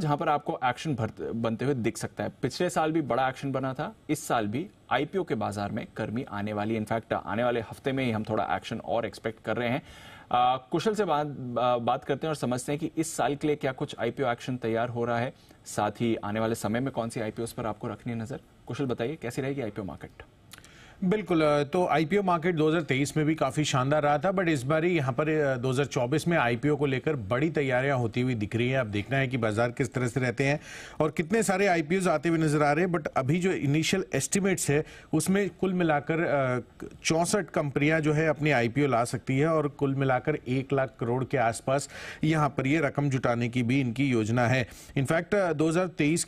जहां पर आपको एक्शन बनते हुए दिख सकता है पिछले साल भी बड़ा एक्शन बना था इस साल भी आईपीओ के बाजार में गर्मी आने वाली इनफैक्ट आने वाले हफ्ते में ही हम थोड़ा एक्शन और एक्सपेक्ट कर रहे हैं आ, कुशल से बात बात करते हैं और समझते हैं कि इस साल के लिए क्या कुछ आईपीओ एक्शन तैयार हो रहा है साथ ही आने वाले समय में कौन सी आईपीओ पर आपको रखनी है नजर कुशल बताइए कैसी रहेगी आईपीओ मार्केट बिल्कुल तो आईपीओ मार्केट 2023 में भी काफ़ी शानदार रहा था बट इस बार ही यहाँ पर 2024 में आईपीओ को लेकर बड़ी तैयारियां होती हुई दिख रही हैं अब देखना है कि बाजार किस तरह से रहते हैं और कितने सारे आईपीओ आते हुए नजर आ रहे हैं बट अभी जो इनिशियल एस्टिमेट्स है उसमें कुल मिलाकर चौंसठ कंपनियाँ जो है अपनी आई ला सकती है और कुल मिलाकर एक लाख करोड़ के आसपास यहाँ पर ये रकम जुटाने की भी इनकी योजना है इनफैक्ट दो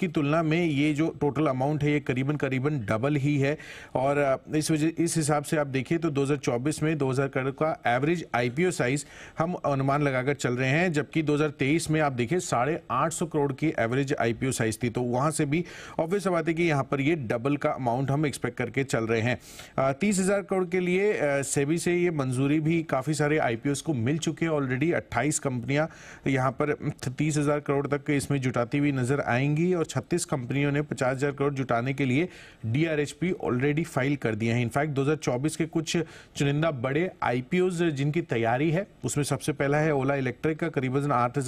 की तुलना में ये जो टोटल अमाउंट है ये करीबन करीबन डबल ही है और इस वजह इस हिसाब से आप देखिए तो 2024 में 2000 करोड़ का एवरेज आईपीओ साइज हम अनुमान लगाकर चल रहे हैं जबकि 2023 में आप देखिए साढ़े आठ करोड़ की एवरेज आईपीओ साइज थी तो वहां से भी ऑब्वियस बात है कि यहाँ पर ये डबल का अमाउंट हम एक्सपेक्ट करके चल रहे हैं तीस करोड़ के लिए सेबी से ये मंजूरी भी काफ़ी सारे आईपीओस को मिल चुके हैं ऑलरेडी अट्ठाईस कंपनियां यहाँ पर तीस हजार करोड़ तक इसमें जुटाती हुई नजर आएंगी और छत्तीस कंपनियों ने पचास हजार करोड़ जुटाने के लिए डीआरएचपी ऑलरेडी फाइल कर दी दिए हैं इनफैक्ट 2024 के कुछ चुनिंदा बड़े आईपीओज जिनकी तैयारी है उसमें सबसे पहला है ओला इलेक्ट्रिक का करीबन आठ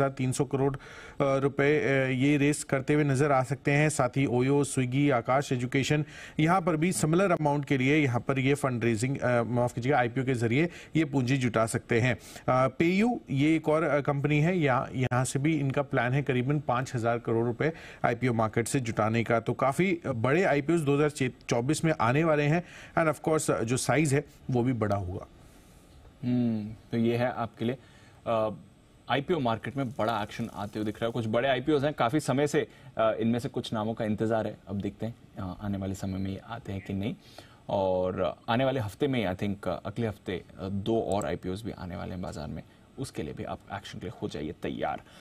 करोड़ रुपए ये रेस करते हुए नजर आ सकते हैं साथ ही ओयो स्विगी आकाश एजुकेशन यहाँ पर भी सिमिलर अमाउंट के लिए यहाँ पर ये फंड रेजिंग माफ कीजिएगा आईपीओ के जरिए ये पूंजी जुटा सकते हैं पेयू ये एक और कंपनी है यहाँ यहाँ से भी इनका प्लान है करीबन पाँच हज़ार करोड़ रुपए आईपीओ मार्केट से जुटाने का तो काफ़ी बड़े आईपीओ 2024 में आने वाले हैं एंड ऑफ कोर्स जो साइज है वो भी बड़ा होगा हम्म, तो ये है आपके लिए आईपीओ मार्केट में बड़ा एक्शन आते हुए दिख रहा है कुछ बड़े आईपीओ हैं काफ़ी समय से इनमें से कुछ नामों का इंतज़ार है अब देखते हैं आने वाले समय में ये आते हैं कि नहीं और आने वाले हफ्ते में आई थिंक अगले हफ्ते दो और आईपीओ भी आने वाले हैं बाजार में उसके लिए भी आप एक्शन के लिए हो जाइए तैयार